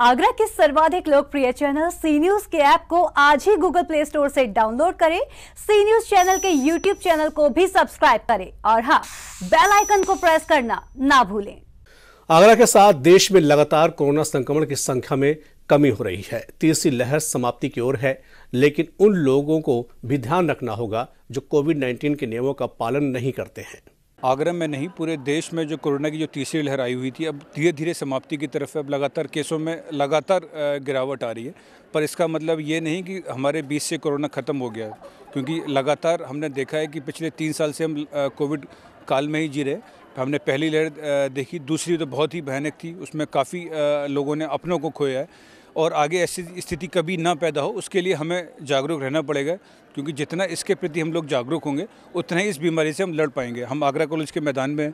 आगरा के सर्वाधिक लोकप्रिय चैनल सी न्यूज के ऐप को आज ही गूगल प्ले स्टोर से डाउनलोड करें सी न्यूज चैनल के यूट्यूब चैनल को भी सब्सक्राइब करें और हाँ बेल आइकन को प्रेस करना ना भूलें आगरा के साथ देश में लगातार कोरोना संक्रमण की संख्या में कमी हो रही है तीसरी लहर समाप्ति की ओर है लेकिन उन लोगों को भी ध्यान रखना होगा जो कोविड 19 के नियमों का पालन नहीं करते हैं आगरा में नहीं पूरे देश में जो कोरोना की जो तीसरी लहर आई हुई थी अब धीरे धीरे समाप्ति की तरफ है अब लगातार केसों में लगातार गिरावट आ रही है पर इसका मतलब ये नहीं कि हमारे बीच से कोरोना ख़त्म हो गया है क्योंकि लगातार हमने देखा है कि पिछले तीन साल से हम कोविड काल में ही जी रहे हमने पहली लहर देखी दूसरी तो बहुत ही भयानक थी उसमें काफ़ी लोगों ने अपनों को खोया है और आगे ऐसी स्थिति कभी ना पैदा हो उसके लिए हमें जागरूक रहना पड़ेगा क्योंकि जितना इसके प्रति हम लोग जागरूक होंगे उतना ही इस बीमारी से हम लड़ पाएंगे हम आगरा कॉलेज के मैदान में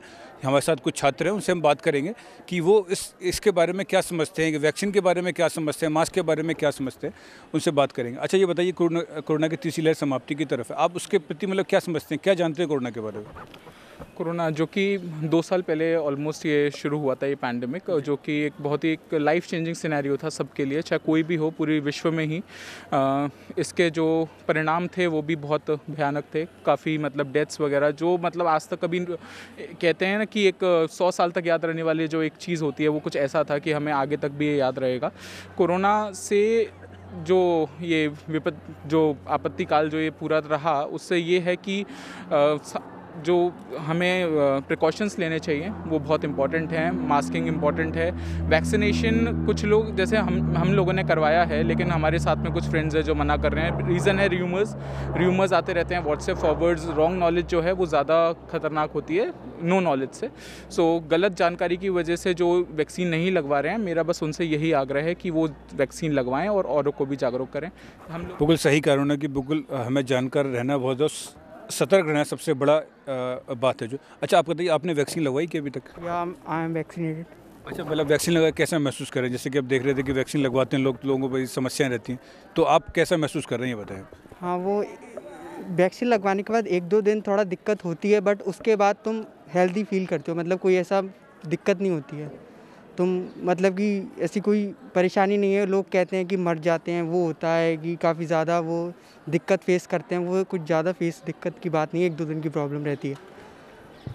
हमारे साथ कुछ छात्र हैं उनसे हम बात करेंगे कि वो इस इसके बारे में क्या समझते हैं कि वैक्सीन के बारे में क्या समझते हैं मास्क के बारे में क्या समझते हैं उनसे बात करेंगे अच्छा ये बताइए कोरोना की तीसरी लहर समाप्ति की तरफ है आप उसके प्रति मतलब क्या समझते हैं क्या जानते हैं कोरोना के बारे में कोरोना जो कि दो साल पहले ऑलमोस्ट ये शुरू हुआ था ये पैंडमिक जो कि एक बहुत ही एक लाइफ चेंजिंग सिनेरियो था सबके लिए चाहे कोई भी हो पूरे विश्व में ही आ, इसके जो परिणाम थे वो भी बहुत भयानक थे काफ़ी मतलब डेथ्स वगैरह जो मतलब आज तक कभी कहते हैं ना कि एक सौ साल तक याद रहने वाली जो एक चीज़ होती है वो कुछ ऐसा था कि हमें आगे तक भी याद रहेगा कोरोना से जो ये विपत जो आपत्तिकाल जो ये पूरा रहा उससे ये है कि आ, जो हमें प्रिकॉशंस लेने चाहिए वो बहुत इम्पॉर्टेंट हैं मास्किंग इम्पॉर्टेंट है वैक्सीनेशन कुछ लोग जैसे हम हम लोगों ने करवाया है लेकिन हमारे साथ में कुछ फ्रेंड्स हैं जो मना कर रहे हैं रीज़न है र्यूमर्स र्यूमर्स आते रहते हैं व्हाट्सएप फॉरवर्ड्स रॉन्ग नॉलेज जो है वो ज़्यादा खतरनाक होती है नो नॉलेज से सो so, गलत जानकारी की वजह से जो वैक्सीन नहीं लगवा रहे हैं मेरा बस उनसे यही आग्रह है कि वो वैक्सीन लगवाएं और औरों को भी जागरूक करें हम बिल्कुल सही कह रहे हैं कि बिल्कुल हमें जानकर रहना बहुत सतर्क रहना सबसे बड़ा बात है जो अच्छा आप बताइए आपने वैक्सीन लगवाई कि अभी तक आई एम वैक्सीनेटेड अच्छा मतलब वैक्सीन लगा कैसा महसूस कर रहे हैं जैसे कि आप देख रहे थे कि वैक्सीन लगवाते हैं लोग तो लोगों को समस्याएं रहती हैं तो आप कैसा महसूस कर रहे हैं ये बताएं हाँ वो वैक्सीन लगवाने के बाद एक दो दिन थोड़ा दिक्कत होती है बट उसके बाद तुम हेल्दी फील करते हो मतलब कोई ऐसा दिक्कत नहीं होती है तुम मतलब कि ऐसी कोई परेशानी नहीं है लोग कहते हैं कि मर जाते हैं वो होता है कि काफ़ी ज़्यादा वो दिक्कत फेस करते हैं वो कुछ ज़्यादा फेस दिक्कत की बात नहीं है एक दो दिन की प्रॉब्लम रहती है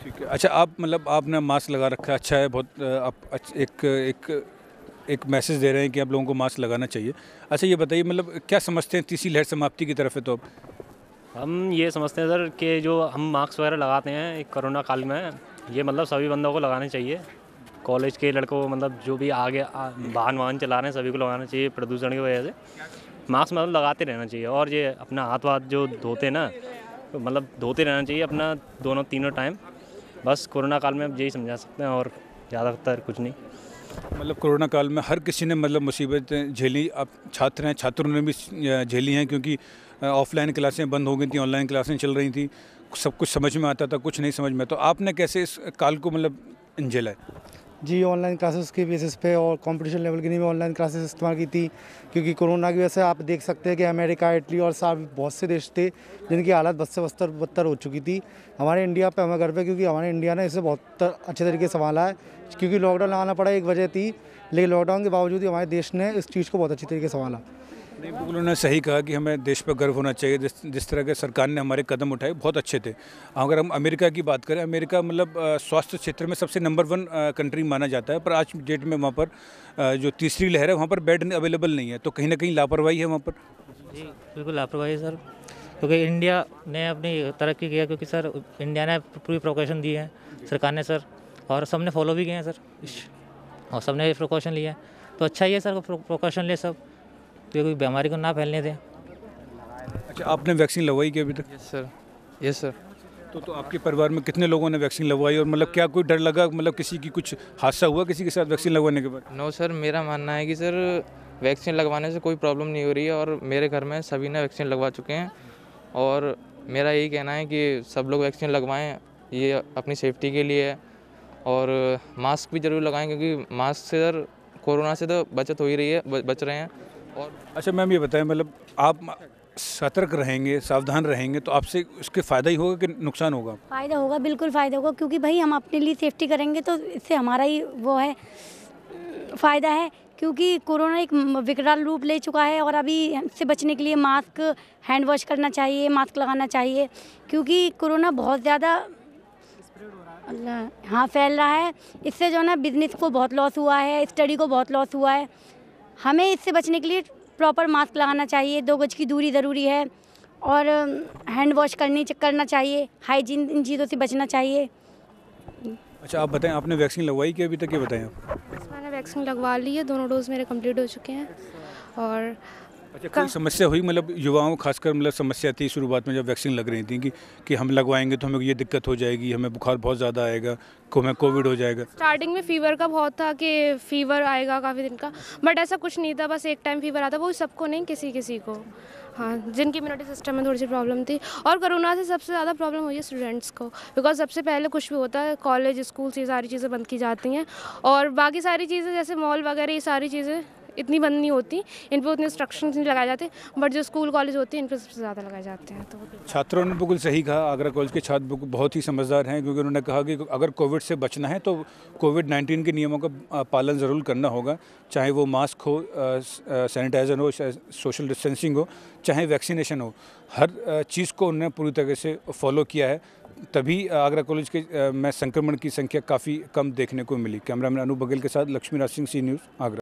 ठीक है अच्छा आप मतलब आपने मास्क लगा रखा है अच्छा है बहुत आप एक एक एक मैसेज दे रहे हैं कि आप लोगों को मास्क लगाना चाहिए अच्छा ये बताइए मतलब क्या समझते हैं तीसरी लहर समाप्ति की तरफ है तो हम ये समझते हैं सर कि जो हम मास्क वगैरह लगाते हैं एक कोरोना काल में ये मतलब सभी बंदों को लगाना चाहिए कॉलेज के लड़कों मतलब जो भी आगे वाहन वाहन चला रहे हैं सभी को लगाना चाहिए प्रदूषण की वजह से मास्क मतलब लगाते रहना चाहिए और ये अपना हाथ वाथ जो धोते ना तो मतलब धोते रहना चाहिए अपना दोनों तीनों टाइम बस कोरोना काल में आप यही समझा सकते हैं और ज़्यादातर कुछ नहीं मतलब कोरोना काल में हर किसी ने मतलब मुसीबतें झेली अब छात्र हैं छात्रों ने भी झेली हैं क्योंकि ऑफलाइन क्लासें बंद हो गई थी ऑनलाइन क्लासें चल रही थी सब कुछ समझ में आता था कुछ नहीं समझ में तो आपने कैसे इस काल को मतलब झेला है जी ऑनलाइन क्लासेस के बेसिस पे और कंपटीशन लेवल के लिए ऑनलाइन क्लासेस इस्तेमाल की थी क्योंकि कोरोना की वजह से आप देख सकते हैं कि अमेरिका इटली और साथ बहुत से देश थे जिनकी हालत बदसे बस्तर बदतर हो चुकी थी हमारे इंडिया पे हमें गर्व है क्योंकि हमारे इंडिया ने इसे बहुत अच्छे तरीके से संभाला है क्योंकि लॉकडाउन लगाना पड़ा एक वजह थी लेकिन लॉकडाउन के बावजूद हमारे देश ने इस चीज़ को बहुत अच्छी तरीके से संभाला नहीं बिल्कुल उन्होंने सही कहा कि हमें देश पर गर्व होना चाहिए जिस जिस तरह के सरकार ने हमारे कदम उठाए बहुत अच्छे थे अगर हम अमेरिका की बात करें अमेरिका मतलब स्वास्थ्य क्षेत्र में सबसे नंबर वन कंट्री माना जाता है पर आज डेट में वहाँ पर जो तीसरी लहर है वहाँ पर बेड अवेलेबल नहीं है तो कहीं ना कहीं लापरवाही है वहाँ पर जी बिल्कुल लापरवाही सर क्योंकि इंडिया ने अपनी तरक्की किया क्योंकि सर इंडिया ने पूरी प्रोकॉशन दी है सरकार ने सर और सब ने फॉलो भी किए हैं सर और सब ने प्रिकॉशन लिया है तो अच्छा ही है सर प्रोकॉशन ले सब तो ये कोई बीमारी को ना फैलने दें अच्छा आपने वैक्सीन लगवाई की अभी तक यस सर यस सर तो तो आपके परिवार में कितने लोगों ने वैक्सीन लगवाई और मतलब क्या कोई डर लगा मतलब किसी की कुछ हादसा हुआ किसी के साथ वैक्सीन लगवाने के बाद नो सर मेरा मानना है कि सर वैक्सीन लगवाने से कोई प्रॉब्लम नहीं हो रही है और मेरे घर में सभी ने वैक्सीन लगवा चुके हैं और मेरा यही कहना है कि सब लोग वैक्सीन लगवाएं ये अपनी सेफ्टी के लिए है और मास्क भी ज़रूर लगाएं क्योंकि मास्क से सर कोरोना से तो बचत हो ही रही है बच रहे हैं और अच्छा मैम ये बताएं मतलब आप सतर्क रहेंगे सावधान रहेंगे तो आपसे उसके फ़ायदा ही होगा कि नुकसान होगा फ़ायदा होगा बिल्कुल फ़ायदा होगा क्योंकि भाई हम अपने लिए सेफ्टी करेंगे तो इससे हमारा ही वो है फ़ायदा है क्योंकि कोरोना एक विकराल रूप ले चुका है और अभी इससे बचने के लिए मास्क हैंड वॉश करना चाहिए मास्क लगाना चाहिए क्योंकि कोरोना बहुत ज़्यादा हाँ फैल रहा है इससे जो है ना बिज़नेस को बहुत लॉस हुआ है स्टडी को बहुत लॉस हुआ है हमें इससे बचने के लिए प्रॉपर मास्क लगाना चाहिए दो गज की दूरी ज़रूरी है और हैंड वॉश करनी करना चाहिए हाइजीन इन चीज़ों से बचना चाहिए अच्छा आप बताएं आपने वैक्सीन लगवाई कि अभी तक ये बताएं आप मैंने वैक्सीन लगवा ली है दोनों डोज मेरे कंप्लीट हो चुके हैं और अच्छा कोई समस्या हुई मतलब युवाओं खासकर मतलब समस्या थी शुरुआत में जब वैक्सीन लग रही थी कि कि हम लगवाएंगे तो हमें ये दिक्कत हो जाएगी हमें बुखार बहुत ज़्यादा आएगा हमें कोविड हो जाएगा स्टार्टिंग में फ़ीवर का बहुत था कि फ़ीवर आएगा काफ़ी दिन का बट ऐसा कुछ नहीं था बस एक टाइम फ़ीवर आता वो सबको नहीं किसी किसी को हाँ जिनकी इम्यूनिटी सिस्टम में थोड़ी सी प्रॉब्लम थी और कोरोना से सबसे ज़्यादा प्रॉब्लम हुई है स्टूडेंट्स को बिकॉज सबसे पहले कुछ भी होता है कॉलेज स्कूल ये सारी चीज़ें बंद की जाती हैं और बाकी सारी चीज़ें जैसे मॉल वगैरह ये सारी चीज़ें इतनी बंद नहीं होती इन पर उतने इंस्ट्रक्शन नहीं लगाए जाते बट जो स्कूल कॉलेज होते हैं इन पर सबसे ज़्यादा लगाए जाते हैं तो छात्रों ने बिल्कुल सही कहा आगरा कॉलेज के छात्र बहुत ही समझदार हैं क्योंकि उन्होंने कहा कि अगर कोविड से बचना है तो कोविड नाइन्टीन के नियमों का पालन ज़रूर करना होगा चाहे वो मास्क हो सैनिटाइज़र हो सोशल डिस्टेंसिंग हो चाहे वैक्सीनेशन हो हर चीज़ को उन्होंने पूरी तरह से फॉलो किया है तभी आगरा कॉलेज के में संक्रमण की संख्या काफ़ी कम देखने को मिली कैमरामैन अनु बघेल के साथ लक्ष्मीराज सिंह सी न्यूज़ आगरा